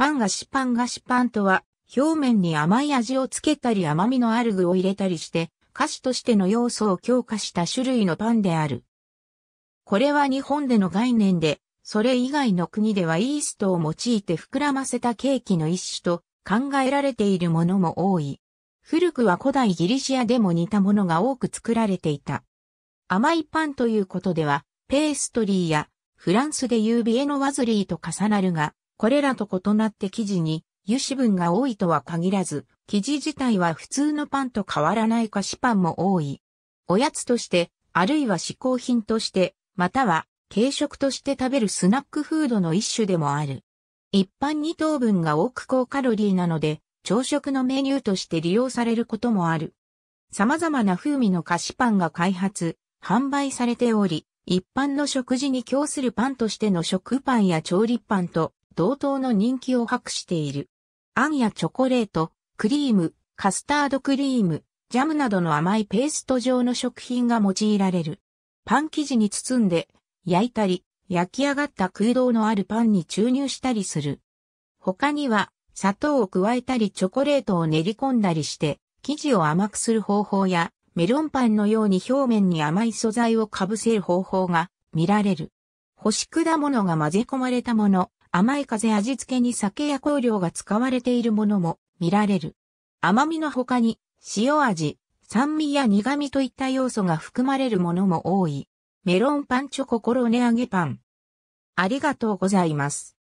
パン菓子パン菓子パンとは、表面に甘い味をつけたり甘みのある具を入れたりして、菓子としての要素を強化した種類のパンである。これは日本での概念で、それ以外の国ではイーストを用いて膨らませたケーキの一種と考えられているものも多い。古くは古代ギリシアでも似たものが多く作られていた。甘いパンということでは、ペーストリーやフランスでいうビエノワズリーと重なるが、これらと異なって生地に油脂分が多いとは限らず、生地自体は普通のパンと変わらない菓子パンも多い。おやつとして、あるいは嗜好品として、または軽食として食べるスナックフードの一種でもある。一般に糖分が多く高カロリーなので、朝食のメニューとして利用されることもある。様々な風味の菓子パンが開発、販売されており、一般の食事に供するパンとしての食パンや調理パンと同等の人気を博している。あんやチョコレート、クリーム、カスタードクリーム、ジャムなどの甘いペースト状の食品が用いられる。パン生地に包んで、焼いたり、焼き上がった空洞のあるパンに注入したりする。他には、砂糖を加えたりチョコレートを練り込んだりして、生地を甘くする方法や、メロンパンのように表面に甘い素材をかぶせる方法が見られる。干し果物が混ぜ込まれたもの、甘い風味付けに酒や香料が使われているものも見られる。甘みの他に塩味、酸味や苦味といった要素が含まれるものも多い。メロンパンチョココロネ揚げパン。ありがとうございます。